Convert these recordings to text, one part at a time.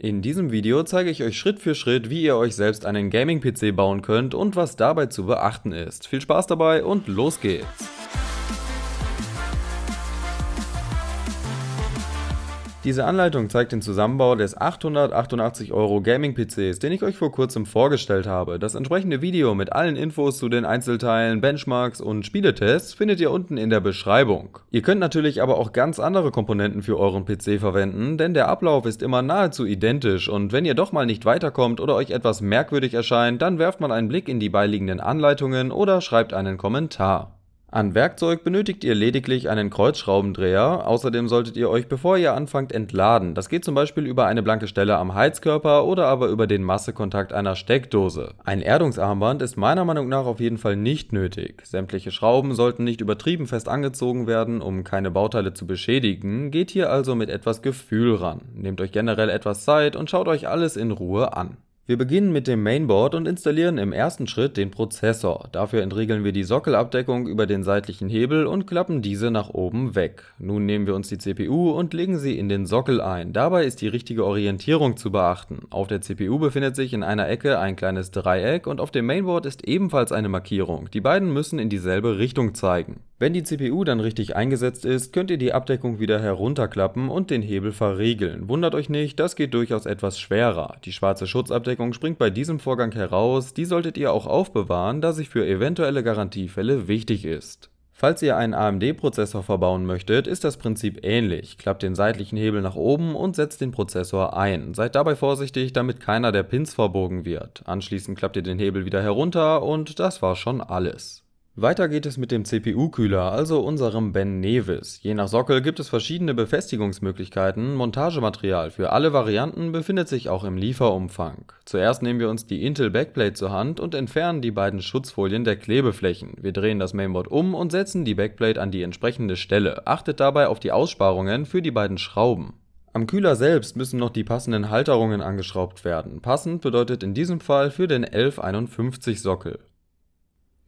In diesem Video zeige ich euch Schritt für Schritt, wie ihr euch selbst einen Gaming-PC bauen könnt und was dabei zu beachten ist. Viel Spaß dabei und los geht's! Diese Anleitung zeigt den Zusammenbau des 888 Euro Gaming-PCs, den ich euch vor kurzem vorgestellt habe. Das entsprechende Video mit allen Infos zu den Einzelteilen, Benchmarks und Spieletests findet ihr unten in der Beschreibung. Ihr könnt natürlich aber auch ganz andere Komponenten für euren PC verwenden, denn der Ablauf ist immer nahezu identisch und wenn ihr doch mal nicht weiterkommt oder euch etwas merkwürdig erscheint, dann werft mal einen Blick in die beiliegenden Anleitungen oder schreibt einen Kommentar. An Werkzeug benötigt ihr lediglich einen Kreuzschraubendreher, außerdem solltet ihr euch bevor ihr anfangt entladen. Das geht zum Beispiel über eine blanke Stelle am Heizkörper oder aber über den Massekontakt einer Steckdose. Ein Erdungsarmband ist meiner Meinung nach auf jeden Fall nicht nötig. Sämtliche Schrauben sollten nicht übertrieben fest angezogen werden, um keine Bauteile zu beschädigen. Geht hier also mit etwas Gefühl ran. Nehmt euch generell etwas Zeit und schaut euch alles in Ruhe an. Wir beginnen mit dem Mainboard und installieren im ersten Schritt den Prozessor. Dafür entriegeln wir die Sockelabdeckung über den seitlichen Hebel und klappen diese nach oben weg. Nun nehmen wir uns die CPU und legen sie in den Sockel ein. Dabei ist die richtige Orientierung zu beachten. Auf der CPU befindet sich in einer Ecke ein kleines Dreieck und auf dem Mainboard ist ebenfalls eine Markierung. Die beiden müssen in dieselbe Richtung zeigen. Wenn die CPU dann richtig eingesetzt ist, könnt ihr die Abdeckung wieder herunterklappen und den Hebel verriegeln. Wundert euch nicht, das geht durchaus etwas schwerer. Die schwarze Schutzabdeckung springt bei diesem Vorgang heraus, die solltet ihr auch aufbewahren, da sie für eventuelle Garantiefälle wichtig ist. Falls ihr einen AMD-Prozessor verbauen möchtet, ist das Prinzip ähnlich. Klappt den seitlichen Hebel nach oben und setzt den Prozessor ein. Seid dabei vorsichtig, damit keiner der Pins verbogen wird. Anschließend klappt ihr den Hebel wieder herunter und das war schon alles. Weiter geht es mit dem CPU-Kühler, also unserem Ben Nevis. Je nach Sockel gibt es verschiedene Befestigungsmöglichkeiten. Montagematerial für alle Varianten befindet sich auch im Lieferumfang. Zuerst nehmen wir uns die Intel Backplate zur Hand und entfernen die beiden Schutzfolien der Klebeflächen. Wir drehen das Mainboard um und setzen die Backplate an die entsprechende Stelle. Achtet dabei auf die Aussparungen für die beiden Schrauben. Am Kühler selbst müssen noch die passenden Halterungen angeschraubt werden. Passend bedeutet in diesem Fall für den 1151 Sockel.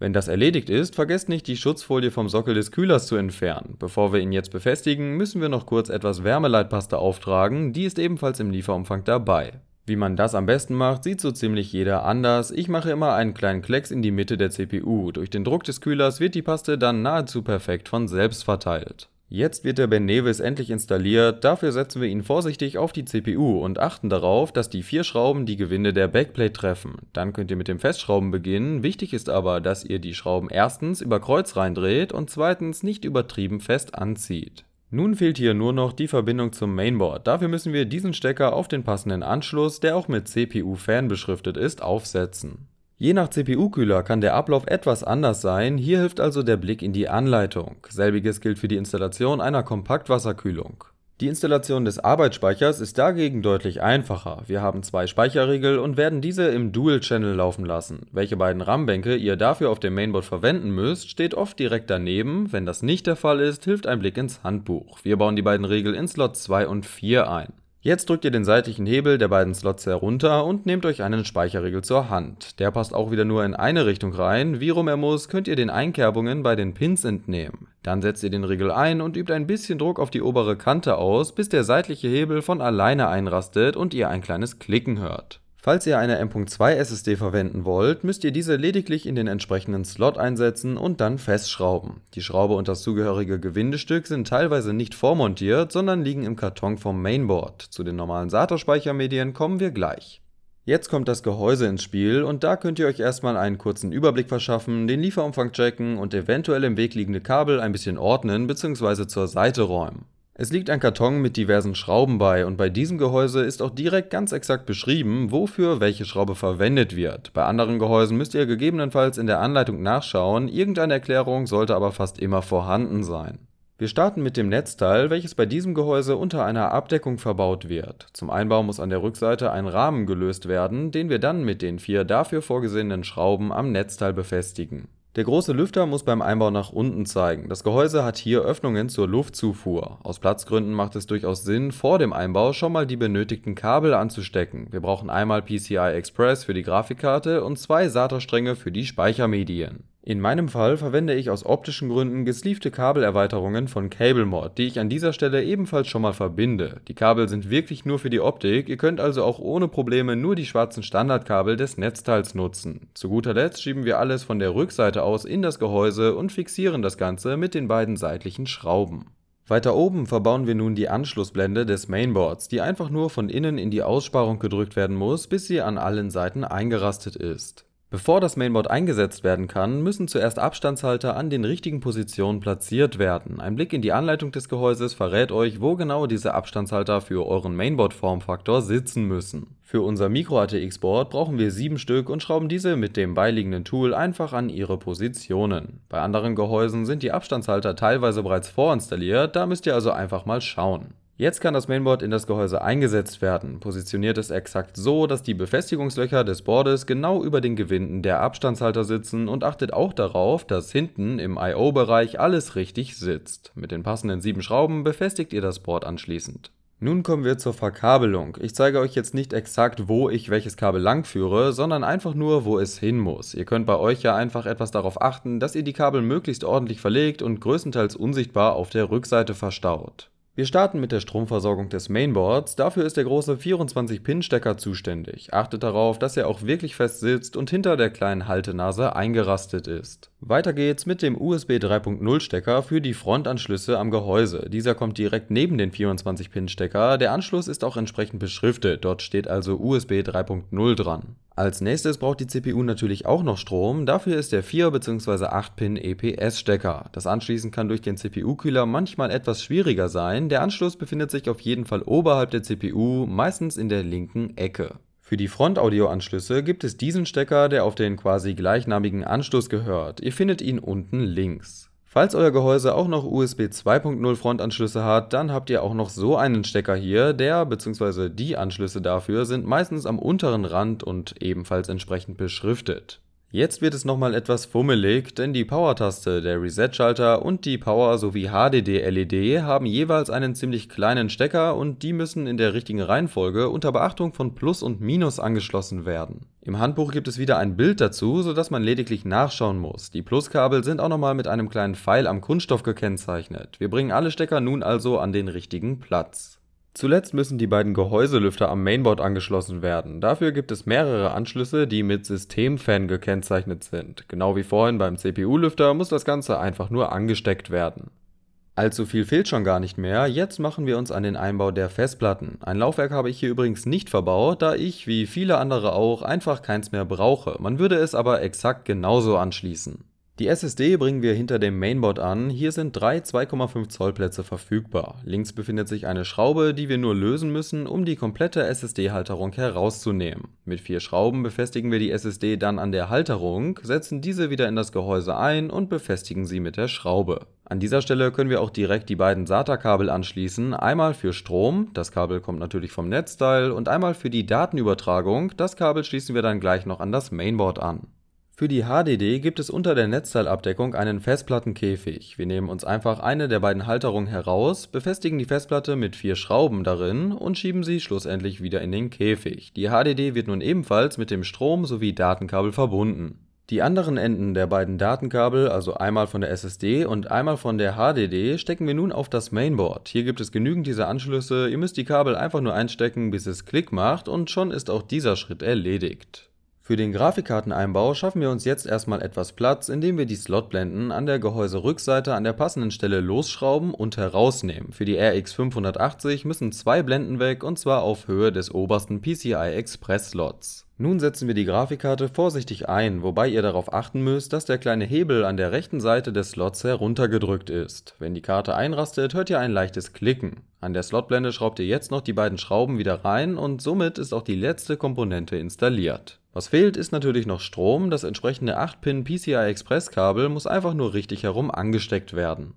Wenn das erledigt ist, vergesst nicht die Schutzfolie vom Sockel des Kühlers zu entfernen. Bevor wir ihn jetzt befestigen, müssen wir noch kurz etwas Wärmeleitpaste auftragen, die ist ebenfalls im Lieferumfang dabei. Wie man das am besten macht, sieht so ziemlich jeder anders. Ich mache immer einen kleinen Klecks in die Mitte der CPU. Durch den Druck des Kühlers wird die Paste dann nahezu perfekt von selbst verteilt. Jetzt wird der Ben Nevis endlich installiert, dafür setzen wir ihn vorsichtig auf die CPU und achten darauf, dass die vier Schrauben die Gewinde der Backplate treffen. Dann könnt ihr mit dem Festschrauben beginnen, wichtig ist aber, dass ihr die Schrauben erstens über Kreuz reindreht und zweitens nicht übertrieben fest anzieht. Nun fehlt hier nur noch die Verbindung zum Mainboard, dafür müssen wir diesen Stecker auf den passenden Anschluss, der auch mit CPU-Fan beschriftet ist, aufsetzen. Je nach CPU-Kühler kann der Ablauf etwas anders sein, hier hilft also der Blick in die Anleitung. Selbiges gilt für die Installation einer Kompaktwasserkühlung. Die Installation des Arbeitsspeichers ist dagegen deutlich einfacher. Wir haben zwei Speicherriegel und werden diese im Dual-Channel laufen lassen. Welche beiden RAM-Bänke ihr dafür auf dem Mainboard verwenden müsst, steht oft direkt daneben. Wenn das nicht der Fall ist, hilft ein Blick ins Handbuch. Wir bauen die beiden Regeln in Slot 2 und 4 ein. Jetzt drückt ihr den seitlichen Hebel der beiden Slots herunter und nehmt euch einen Speicherriegel zur Hand. Der passt auch wieder nur in eine Richtung rein, wie rum er muss, könnt ihr den Einkerbungen bei den Pins entnehmen. Dann setzt ihr den Riegel ein und übt ein bisschen Druck auf die obere Kante aus, bis der seitliche Hebel von alleine einrastet und ihr ein kleines Klicken hört. Falls ihr eine M.2 SSD verwenden wollt, müsst ihr diese lediglich in den entsprechenden Slot einsetzen und dann festschrauben. Die Schraube und das zugehörige Gewindestück sind teilweise nicht vormontiert, sondern liegen im Karton vom Mainboard. Zu den normalen SATA-Speichermedien kommen wir gleich. Jetzt kommt das Gehäuse ins Spiel und da könnt ihr euch erstmal einen kurzen Überblick verschaffen, den Lieferumfang checken und eventuell im Weg liegende Kabel ein bisschen ordnen bzw. zur Seite räumen. Es liegt ein Karton mit diversen Schrauben bei und bei diesem Gehäuse ist auch direkt ganz exakt beschrieben, wofür welche Schraube verwendet wird. Bei anderen Gehäusen müsst ihr gegebenenfalls in der Anleitung nachschauen, irgendeine Erklärung sollte aber fast immer vorhanden sein. Wir starten mit dem Netzteil, welches bei diesem Gehäuse unter einer Abdeckung verbaut wird. Zum Einbau muss an der Rückseite ein Rahmen gelöst werden, den wir dann mit den vier dafür vorgesehenen Schrauben am Netzteil befestigen. Der große Lüfter muss beim Einbau nach unten zeigen. Das Gehäuse hat hier Öffnungen zur Luftzufuhr. Aus Platzgründen macht es durchaus Sinn, vor dem Einbau schon mal die benötigten Kabel anzustecken. Wir brauchen einmal PCI Express für die Grafikkarte und zwei SATA-Stränge für die Speichermedien. In meinem Fall verwende ich aus optischen Gründen gesleevte Kabelerweiterungen von CableMod, die ich an dieser Stelle ebenfalls schon mal verbinde. Die Kabel sind wirklich nur für die Optik, ihr könnt also auch ohne Probleme nur die schwarzen Standardkabel des Netzteils nutzen. Zu guter Letzt schieben wir alles von der Rückseite aus in das Gehäuse und fixieren das Ganze mit den beiden seitlichen Schrauben. Weiter oben verbauen wir nun die Anschlussblende des Mainboards, die einfach nur von innen in die Aussparung gedrückt werden muss, bis sie an allen Seiten eingerastet ist. Bevor das Mainboard eingesetzt werden kann, müssen zuerst Abstandshalter an den richtigen Positionen platziert werden. Ein Blick in die Anleitung des Gehäuses verrät euch, wo genau diese Abstandshalter für euren Mainboard-Formfaktor sitzen müssen. Für unser Micro-ATX-Board brauchen wir sieben Stück und schrauben diese mit dem beiliegenden Tool einfach an ihre Positionen. Bei anderen Gehäusen sind die Abstandshalter teilweise bereits vorinstalliert, da müsst ihr also einfach mal schauen. Jetzt kann das Mainboard in das Gehäuse eingesetzt werden, positioniert es exakt so, dass die Befestigungslöcher des Boardes genau über den Gewinden der Abstandshalter sitzen und achtet auch darauf, dass hinten im I.O.-Bereich alles richtig sitzt. Mit den passenden sieben Schrauben befestigt ihr das Board anschließend. Nun kommen wir zur Verkabelung. Ich zeige euch jetzt nicht exakt, wo ich welches Kabel langführe, sondern einfach nur, wo es hin muss. Ihr könnt bei euch ja einfach etwas darauf achten, dass ihr die Kabel möglichst ordentlich verlegt und größtenteils unsichtbar auf der Rückseite verstaut. Wir starten mit der Stromversorgung des Mainboards. Dafür ist der große 24-Pin-Stecker zuständig. Achtet darauf, dass er auch wirklich fest sitzt und hinter der kleinen Haltenase eingerastet ist. Weiter geht's mit dem USB 3.0 Stecker für die Frontanschlüsse am Gehäuse. Dieser kommt direkt neben den 24-Pin-Stecker. Der Anschluss ist auch entsprechend beschriftet. Dort steht also USB 3.0 dran. Als nächstes braucht die CPU natürlich auch noch Strom, dafür ist der 4 bzw. 8-Pin EPS-Stecker. Das Anschließen kann durch den CPU-Kühler manchmal etwas schwieriger sein, der Anschluss befindet sich auf jeden Fall oberhalb der CPU, meistens in der linken Ecke. Für die front anschlüsse gibt es diesen Stecker, der auf den quasi gleichnamigen Anschluss gehört. Ihr findet ihn unten links. Falls euer Gehäuse auch noch USB 2.0 Frontanschlüsse hat, dann habt ihr auch noch so einen Stecker hier. Der bzw. die Anschlüsse dafür sind meistens am unteren Rand und ebenfalls entsprechend beschriftet. Jetzt wird es nochmal etwas fummelig, denn die Power-Taste, der Reset-Schalter und die Power- sowie HDD-LED e haben jeweils einen ziemlich kleinen Stecker und die müssen in der richtigen Reihenfolge unter Beachtung von Plus und Minus angeschlossen werden. Im Handbuch gibt es wieder ein Bild dazu, sodass man lediglich nachschauen muss. Die Pluskabel sind auch nochmal mit einem kleinen Pfeil am Kunststoff gekennzeichnet. Wir bringen alle Stecker nun also an den richtigen Platz. Zuletzt müssen die beiden Gehäuselüfter am Mainboard angeschlossen werden. Dafür gibt es mehrere Anschlüsse, die mit Systemfan gekennzeichnet sind. Genau wie vorhin beim CPU-Lüfter muss das Ganze einfach nur angesteckt werden. Allzu viel fehlt schon gar nicht mehr, jetzt machen wir uns an den Einbau der Festplatten. Ein Laufwerk habe ich hier übrigens nicht verbaut, da ich, wie viele andere auch, einfach keins mehr brauche. Man würde es aber exakt genauso anschließen. Die SSD bringen wir hinter dem Mainboard an. Hier sind drei 2,5 Zoll Plätze verfügbar. Links befindet sich eine Schraube, die wir nur lösen müssen, um die komplette SSD-Halterung herauszunehmen. Mit vier Schrauben befestigen wir die SSD dann an der Halterung, setzen diese wieder in das Gehäuse ein und befestigen sie mit der Schraube. An dieser Stelle können wir auch direkt die beiden SATA-Kabel anschließen, einmal für Strom, das Kabel kommt natürlich vom Netzteil, und einmal für die Datenübertragung, das Kabel schließen wir dann gleich noch an das Mainboard an. Für die HDD gibt es unter der Netzteilabdeckung einen Festplattenkäfig. Wir nehmen uns einfach eine der beiden Halterungen heraus, befestigen die Festplatte mit vier Schrauben darin und schieben sie schlussendlich wieder in den Käfig. Die HDD wird nun ebenfalls mit dem Strom sowie Datenkabel verbunden. Die anderen Enden der beiden Datenkabel, also einmal von der SSD und einmal von der HDD, stecken wir nun auf das Mainboard. Hier gibt es genügend dieser Anschlüsse, ihr müsst die Kabel einfach nur einstecken, bis es Klick macht und schon ist auch dieser Schritt erledigt. Für den Grafikkarteneinbau schaffen wir uns jetzt erstmal etwas Platz, indem wir die Slotblenden an der Gehäuserückseite an der passenden Stelle losschrauben und herausnehmen. Für die RX 580 müssen zwei Blenden weg und zwar auf Höhe des obersten PCI Express Slots. Nun setzen wir die Grafikkarte vorsichtig ein, wobei ihr darauf achten müsst, dass der kleine Hebel an der rechten Seite des Slots heruntergedrückt ist. Wenn die Karte einrastet, hört ihr ein leichtes Klicken. An der Slotblende schraubt ihr jetzt noch die beiden Schrauben wieder rein und somit ist auch die letzte Komponente installiert. Was fehlt, ist natürlich noch Strom, das entsprechende 8-Pin PCI Express Kabel muss einfach nur richtig herum angesteckt werden.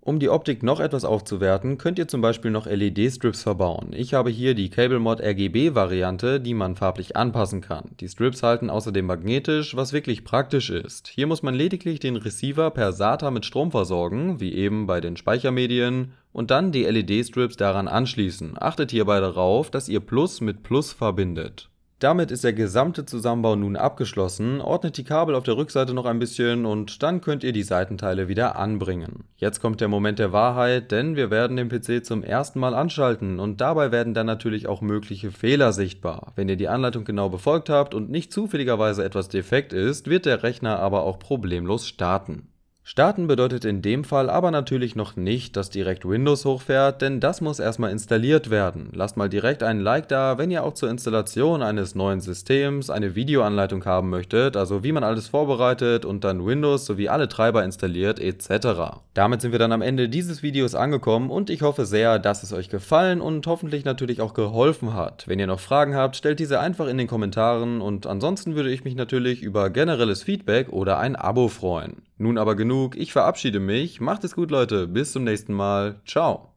Um die Optik noch etwas aufzuwerten, könnt ihr zum Beispiel noch LED-Strips verbauen. Ich habe hier die CableMod RGB-Variante, die man farblich anpassen kann. Die Strips halten außerdem magnetisch, was wirklich praktisch ist. Hier muss man lediglich den Receiver per SATA mit Strom versorgen, wie eben bei den Speichermedien, und dann die LED-Strips daran anschließen. Achtet hierbei darauf, dass ihr Plus mit Plus verbindet. Damit ist der gesamte Zusammenbau nun abgeschlossen, ordnet die Kabel auf der Rückseite noch ein bisschen und dann könnt ihr die Seitenteile wieder anbringen. Jetzt kommt der Moment der Wahrheit, denn wir werden den PC zum ersten Mal anschalten und dabei werden dann natürlich auch mögliche Fehler sichtbar. Wenn ihr die Anleitung genau befolgt habt und nicht zufälligerweise etwas defekt ist, wird der Rechner aber auch problemlos starten. Starten bedeutet in dem Fall aber natürlich noch nicht, dass direkt Windows hochfährt, denn das muss erstmal installiert werden. Lasst mal direkt einen Like da, wenn ihr auch zur Installation eines neuen Systems eine Videoanleitung haben möchtet, also wie man alles vorbereitet und dann Windows sowie alle Treiber installiert etc. Damit sind wir dann am Ende dieses Videos angekommen und ich hoffe sehr, dass es euch gefallen und hoffentlich natürlich auch geholfen hat. Wenn ihr noch Fragen habt, stellt diese einfach in den Kommentaren und ansonsten würde ich mich natürlich über generelles Feedback oder ein Abo freuen. Nun aber genug, ich verabschiede mich. Macht es gut, Leute. Bis zum nächsten Mal. Ciao.